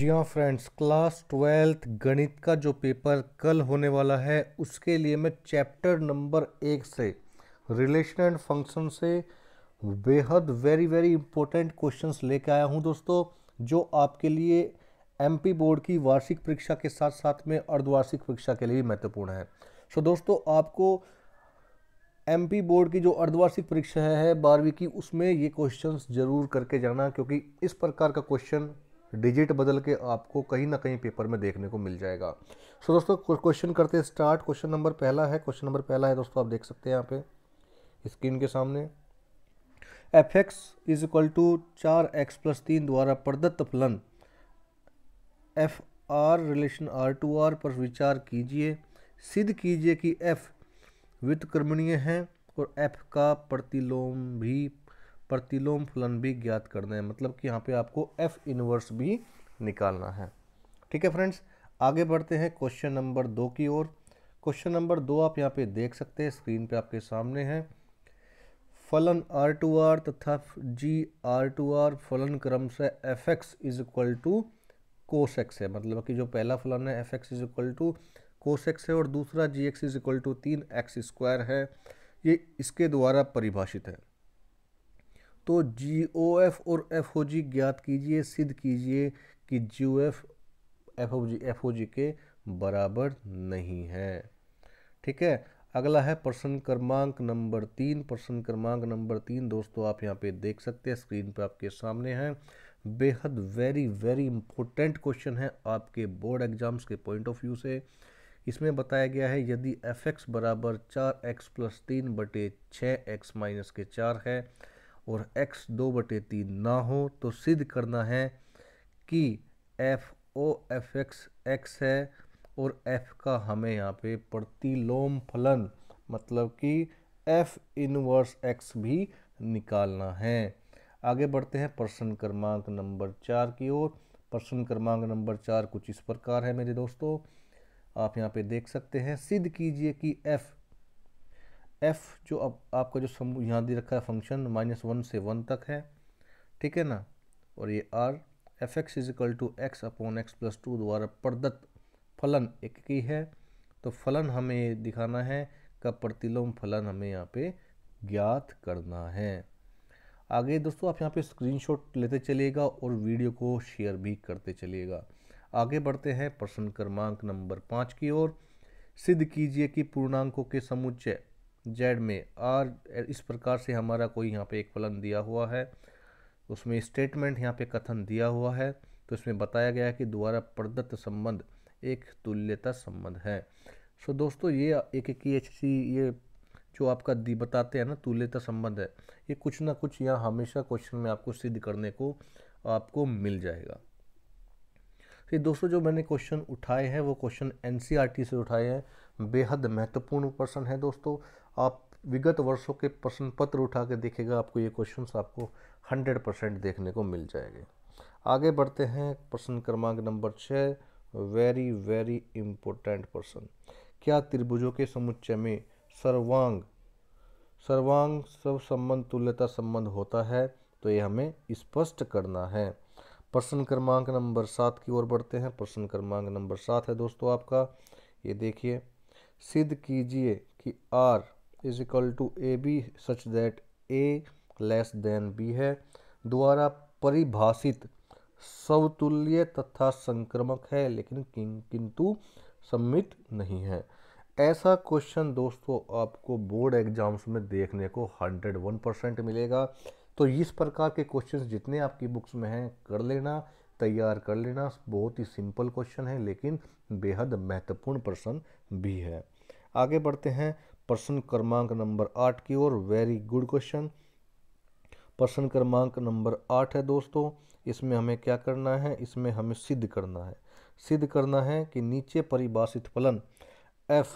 जी हाँ friends class twelfth गणित का जो पेपर कल होने वाला है उसके लिए मैं चैप्टर नंबर एक से रिलेशन एंड फंक्शन से बेहद वेरी वेरी इंपॉर्टेंट क्वेश्चंस लेके आया हूँ दोस्तों जो आपके लिए एमपी बोर्ड की वार्षिक परीक्षा के साथ साथ में अर्धवार्षिक परीक्षा के लिए भी महत्वपूर्ण है सो so, दोस्तों आपको एम बोर्ड की जो अर्धवार्षिक परीक्षा है बारहवीं की उसमें ये क्वेश्चन जरूर करके जाना क्योंकि इस प्रकार का क्वेश्चन डिजिट बदल के आपको कहीं ना कहीं पेपर में देखने को मिल जाएगा सो so, दोस्तों क्वेश्चन करते स्टार्ट क्वेश्चन नंबर पहला है क्वेश्चन नंबर पहला है दोस्तों आप देख सकते हैं यहाँ पे स्क्रीन के सामने F X is equal to चार एक्स प्लस तीन द्वारा प्रदत्त फलन F R relation R to R पर विचार कीजिए सिद्ध कीजिए कि एफ वित्तक्रमणीय है और एफ का प्रतिलोम भी प्रतिलोम फलन भी ज्ञात करना है मतलब कि यहाँ पे आपको एफ इनवर्स भी निकालना है ठीक है फ्रेंड्स आगे बढ़ते हैं क्वेश्चन नंबर दो की ओर क्वेश्चन नंबर दो आप यहाँ पे देख सकते हैं स्क्रीन पे आपके सामने है फलन आर टू आर तथा जी आर टू आर फलन क्रम से F X is equal to cos X है मतलब कि जो पहला फलन है F X is equal to cos X है और दूसरा G X is equal to तीन एक्स स्क्वायर है ये इसके द्वारा परिभाषित है तो जी ओ एफ और एफ ओ जी ज्ञात कीजिए सिद्ध कीजिए कि G O F F O G F O G के बराबर नहीं है ठीक है अगला है प्रश्न क्रमांक नंबर तीन प्रश्न क्रमांक नंबर तीन दोस्तों आप यहाँ पे देख सकते हैं स्क्रीन पे आपके सामने हैं बेहद वेरी वेरी इंपॉर्टेंट क्वेश्चन है आपके बोर्ड एग्जाम्स के पॉइंट ऑफ व्यू से इसमें बताया गया है यदि एफ एक्स बराबर चार एक्स प्लस तीन बटे छः एक्स माइनस के चार है और x दो बटे तीन ना हो तो सिद्ध करना है कि f O F X X है और f का हमें यहाँ पे प्रतिलोम फलन मतलब कि f इनवर्स x भी निकालना है आगे बढ़ते हैं प्रश्न क्रमांक नंबर चार की ओर प्रश्न क्रमांक नंबर चार कुछ इस प्रकार है मेरे दोस्तों आप यहाँ पे देख सकते हैं सिद्ध कीजिए कि f एफ जो अब आपका जो यहाँ दे रखा है फंक्शन माइनस वन से वन तक है ठीक है ना और ये R F X is equal to X upon X plus two द्वारा प्रदत्त फलन एक की है तो फलन हमें दिखाना है का प्रतिलोम फलन हमें यहाँ पे ज्ञात करना है आगे दोस्तों आप यहाँ पे स्क्रीनशॉट लेते चलिएगा और वीडियो को शेयर भी करते चलिएगा आगे बढ़ते हैं प्रश्न क्रमांक नंबर पाँच की ओर सिद्ध कीजिए कि पूर्णांकों के समुच्चय जेड में आर इस प्रकार से हमारा कोई यहाँ पे एक फलन दिया हुआ है उसमें स्टेटमेंट यहाँ पे कथन दिया हुआ है तो इसमें बताया गया है कि द्वारा प्रदत्त संबंध एक तुल्यता संबंध है सो दोस्तों ये एक एक एच सी ये जो आपका दी बताते हैं ना तुल्यता संबंध है ये कुछ ना कुछ यहाँ हमेशा क्वेश्चन में आपको सिद्ध करने को आपको मिल जाएगा तो ये दोस्तों जो मैंने क्वेश्चन उठाए हैं वो क्वेश्चन एन e से उठाए हैं बेहद महत्वपूर्ण प्रश्न है दोस्तों आप विगत वर्षों के प्रश्न पत्र उठा के देखेगा आपको ये क्वेश्चन आपको हंड्रेड परसेंट देखने को मिल जाएंगे आगे बढ़ते हैं प्रश्न क्रमांक नंबर छः वेरी वेरी इम्पोर्टेंट प्रश्न क्या त्रिभुजों के समुच्चय में सर्वांग सर्वांग सब संबंध तुल्यता संबंध होता है तो ये हमें स्पष्ट करना है प्रश्न क्रमांक नंबर सात की ओर बढ़ते हैं प्रश्न क्रमांक नंबर सात है दोस्तों आपका ये देखिए सिद्ध कीजिए कि R is equal to A B such that A less than B है द्वारा परिभाषित समतुल्य तथा संक्रमक है लेकिन किंतु सम्मित नहीं है ऐसा क्वेश्चन दोस्तों आपको बोर्ड एग्जाम्स में देखने को हंड्रेड वन परसेंट मिलेगा तो इस प्रकार के क्वेश्चंस जितने आपकी बुक्स में हैं कर लेना तैयार कर लेना बहुत ही सिंपल क्वेश्चन है लेकिन बेहद महत्वपूर्ण प्रश्न भी है आगे बढ़ते हैं प्रश्न क्रमांक नंबर आठ की ओर वेरी गुड क्वेश्चन प्रश्न क्रमांक नंबर आठ है दोस्तों इसमें हमें क्या करना है इसमें हमें सिद्ध करना है सिद्ध करना है कि नीचे परिभाषित फलन एफ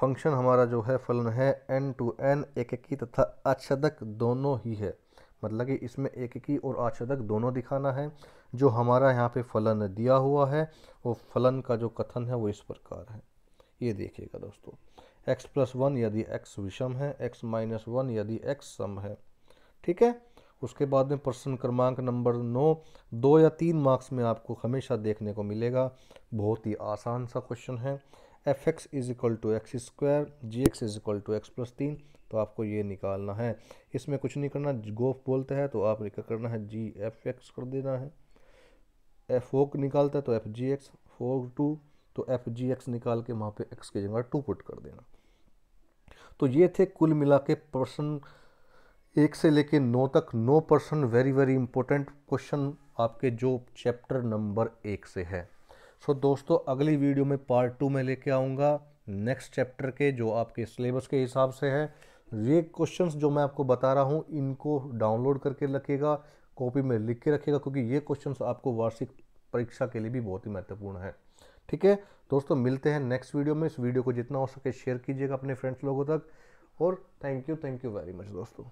फंक्शन हमारा जो है फलन है एन टू एन की तथा आच्छादक दोनों ही है मतलब कि इसमें एक की और आच्छादक दोनों दिखाना है जो हमारा यहाँ पे फलन दिया हुआ है वो फलन का जो कथन है वो इस प्रकार है ये देखिएगा दोस्तों x प्लस वन यदि x विषम है x माइनस वन यदि x सम है ठीक है उसके बाद में प्रश्न क्रमांक नंबर नौ दो या तीन मार्क्स में आपको हमेशा देखने को मिलेगा बहुत ही आसान सा क्वेश्चन है F X is equal to X square G X is equal to X plus तीन तो आपको ये निकालना है इसमें कुछ नहीं करना गोफ बोलते हैं तो आप क्या करना है जी एफ एक्स कर देना है एफ ओ निकालता है तो F G X for two तो एफ जी एक्स निकाल के वहाँ पे एक्स की जगह टू पुट कर देना तो ये थे कुल मिला के पर्सन एक से लेके नौ तक नौ person very very important question आपके जो चैप्टर नंबर एक से है सो so, दोस्तों अगली वीडियो में पार्ट टू में लेके आऊँगा नेक्स्ट चैप्टर के जो आपके सिलेबस के हिसाब से है ये क्वेश्चंस जो मैं आपको बता रहा हूँ इनको डाउनलोड करके रखेगा कॉपी में लिख के रखेगा क्योंकि ये क्वेश्चंस आपको वार्षिक परीक्षा के लिए भी बहुत ही महत्वपूर्ण है ठीक है दोस्तों मिलते हैं नेक्स्ट वीडियो में इस वीडियो को जितना हो सके शेयर कीजिएगा अपने फ्रेंड्स लोगों तक और thank you thank you very much दोस्तों